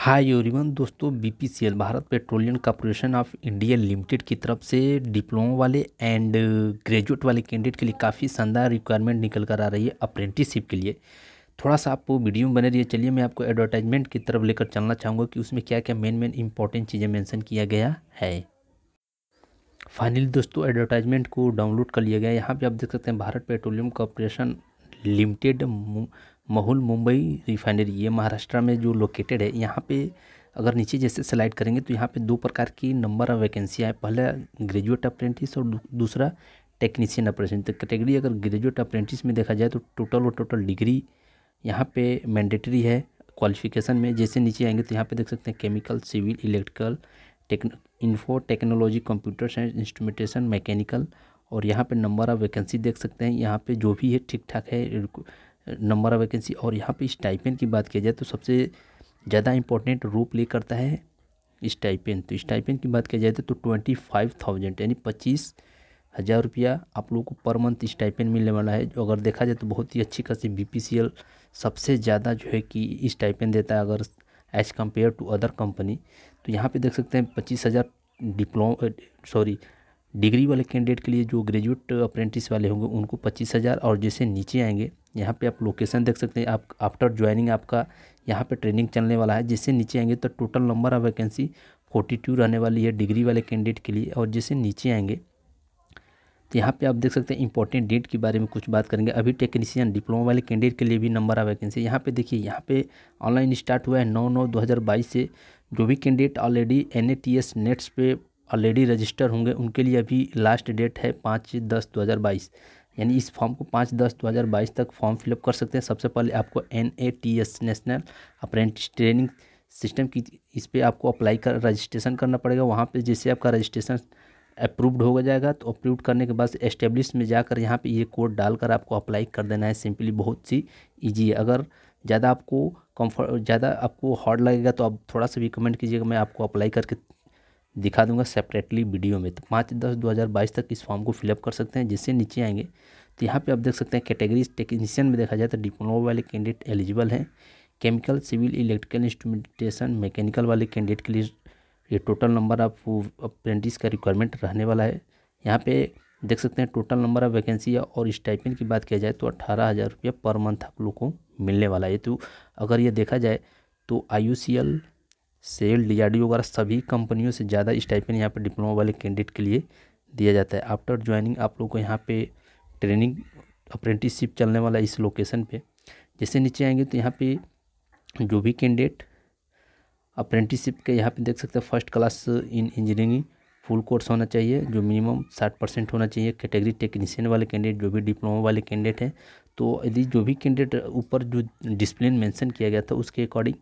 हाय everyone दोस्तों BPCL Bharat petroleum corporation of India limited की तरफ से डिप्लोमा वाले एंड ग्रेजुएट uh, वाले कैंडिडेट के लिए काफ़ी शानदार रिक्वायरमेंट निकल कर आ रही है अप्रेंटिसशिप के लिए थोड़ा सा आप वीडियो में बने रहिए चलिए मैं आपको एडवर्टाइजमेंट की तरफ लेकर चलना चाहूँगा कि उसमें क्या क्या मेन मेन इंपॉर्टेंट चीज़ें मैंसन किया गया है फाइनली दोस्तों एडवर्टाइजमेंट को डाउनलोड कर लिया गया यहाँ पर आप देख सकते हैं Bharat petroleum corporation limited Mahul Mumbai refinery ये महाराष्ट्र में जो लोकेटेड है यहाँ पे अगर नीचे जैसे स्लाइड करेंगे तो यहाँ पे दो प्रकार की नंबर ऑफ वैकेंसियाँ हैं पहला ग्रेजुएट अप्रेंटिस और दूसरा टेक्नीशियन अप्रेंटिस तो कैटेगरी अगर ग्रेजुएट अप्रेंटिस में देखा जाए तो टोटल और टोटल डिग्री यहाँ पे मैंडेटरी है क्वालिफिकेशन में जैसे नीचे आएंगे तो यहाँ पे देख सकते हैं chemical civil electrical tech info technology computer science instrumentation mechanical और यहाँ पे नंबर ऑफ वैकेंसी देख सकते हैं यहाँ पे जो भी है ठीक ठाक है नंबर ऑफ वैकेंसी और यहाँ पे स्टाइपेन की बात किया जाए तो सबसे ज़्यादा इंपॉर्टेंट रो प्ले करता है स्टाइपेन तो स्टाइपेन की बात किया जाए तो ट्वेंटी फाइव थाउजेंड यानी पच्चीस हज़ार रुपया आप लोगों को पर मंथ स्टाइपेन मिलने वाला है जो अगर देखा जाए तो बहुत ही अच्छी खासी एल सबसे ज़्यादा जो है कि स्टाइपेन देता है अगर as compare to other company तो यहाँ पर देख सकते हैं पच्चीस हज़ार डिप्लोम सॉरी डिग्री वाले कैंडिडेट के लिए जो ग्रेजुएट अप्रेंटिस वाले होंगे उनको पच्चीस हज़ार और जैसे नीचे आएंगे यहाँ पे आप लोकेशन देख सकते हैं आप आफ्टर ज्वाइनिंग आपका यहाँ पे ट्रेनिंग चलने वाला है जैसे नीचे आएंगे तो total number of vacancy forty two रहने वाली है डिग्री वाले कैंडिडेट के लिए और जैसे नीचे आएंगे तो यहाँ पर आप देख सकते हैं इंपॉर्टेंट डेट के बारे में कुछ बात करेंगे अभी टेक्नीशियन डिप्लोमा वाले कैंडिडेट के लिए भी नंबर ऑफ वैकेंसी यहाँ पर देखिए यहाँ पर ऑनलाइन स्टार्ट हुआ है नौ नौ दो हज़ार बाईस से जो भी candidate already N A T S NATS पे ऑलरेडी रजिस्टर होंगे उनके लिए अभी लास्ट डेट है पाँच दस दो हज़ार बाईस यानी इस फॉर्म को पाँच दस दो हज़ार बाईस तक फॉर्म फिलअप कर सकते हैं सबसे पहले आपको N A T S national apprentice training system की इस पर आपको अप्लाई कर रजिस्ट्रेशन करना पड़ेगा वहाँ पर जैसे आपका रजिस्ट्रेशन अप्रूव्ड हो जाएगा तो अप्रूव करने के बाद एस्टेब्लिश में जाकर यहाँ पे ये कोड डालकर आपको अप्लाई कर देना है सिंपली बहुत सी ईजी है अगर ज़्यादा आपको कंफर्ट ज़्यादा आपको हार्ड लगेगा तो आप थोड़ा सा भी कमेंट कीजिएगा मैं आपको अप्लाई करके दिखा दूंगा सेपरेटली वीडियो में तो पाँच दस दो हज़ार बाईस तक इस फॉर्म को फिलअप कर सकते हैं जिससे नीचे आएंगे तो यहाँ पे आप देख सकते हैं कैटेगरीज टेक्नीशियन में देखा जाए तो डिप्लोमा वाले कैंडिडेट एलिजिबल हैं chemical civil electrical instrumentation mechanical वाले कैंडिडेट के लिए ये टोटल नंबर ऑफ अप्रेंटिस का रिक्वायरमेंट रहने वाला है यहाँ पर देख सकते हैं टोटल नंबर ऑफ वैकेंसी और स्टाइपिन की बात किया जाए तो अट्ठारह हज़ार पर मंथ आप लोग को मिलने वाला है तो अगर ये देखा जाए तो आई सेल डी डी वगैरह सभी कंपनियों से ज़्यादा स्टाइपेंड यहाँ पर डिप्लोमा वाले कैंडिडेट के लिए दिया जाता है आफ्टर ज्वाइनिंग आप लोग को यहाँ पे ट्रेनिंग अप्रेंटिसशिप चलने वाला इस लोकेशन पे जैसे नीचे आएंगे तो यहाँ पे जो भी कैंडिडेट अप्रेंटिसशिप के यहाँ पे देख सकते हैं first class in engineering full course होना चाहिए जो मिनिमम साठ परसेंट होना चाहिए कैटेगरी टेक्नीशियन वाले कैंडिडेट जो भी डिप्लोमा वाले कैंडिडेट हैं तो यदि जो भी कैंडिडेट ऊपर जो डिसप्लिन मेंशन किया गया था उसके अकॉर्डिंग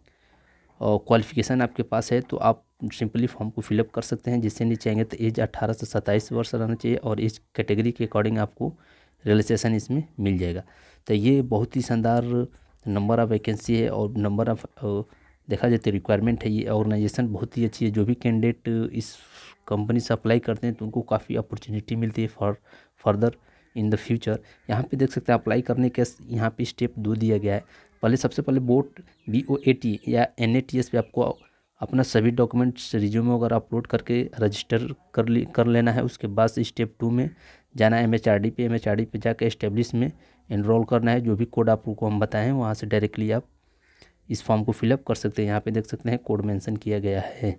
क्वालिफिकेशन आपके पास है तो आप सिंपली फॉर्म को फिलअप कर सकते हैं जिससे नीचे आएंगे तो एज अट्ठारह से सत्ताईस वर्ष रहना चाहिए और एज कैटेगरी के अकॉर्डिंग आपको रिलैक्सेशन इसमें मिल जाएगा तो ये बहुत ही शानदार नंबर ऑफ़ वैकेंसी है और नंबर ऑफ़ देखा जाए तो रिक्वायरमेंट है ये ऑर्गेनाइजेशन बहुत ही अच्छी है जो भी कैंडिडेट इस कंपनी से अप्लाई करते हैं तो उनको काफ़ी अपॉर्चुनिटी मिलती है for further in the future यहाँ पे देख सकते हैं अप्लाई करने के यहाँ पे स्टेप दो दिया गया है पहले सबसे पहले boat B O A T या एन ए टी एस पे आपको अपना सभी डॉक्यूमेंट्स रिज्यूमे वगैरह अपलोड करके रजिस्टर कर ले कर लेना है उसके बाद से स्टेप टू में जाना है एम एच आर डी पे एम एच आर डी पे जाकर इस्टेब्लिश में इनरोल करना है जो भी कोड आपको हम बताएं वहाँ से डायरेक्टली आप इस फॉर्म को फिलअप कर सकते हैं यहाँ पे देख सकते हैं कोड मेंशन किया गया है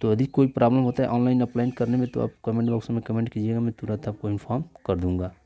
तो यदि कोई प्रॉब्लम होता है ऑनलाइन अप्लाइन करने में तो आप कमेंट बॉक्स में कमेंट कीजिएगा मैं तुरंत आपको इन्फॉर्म कर दूँगा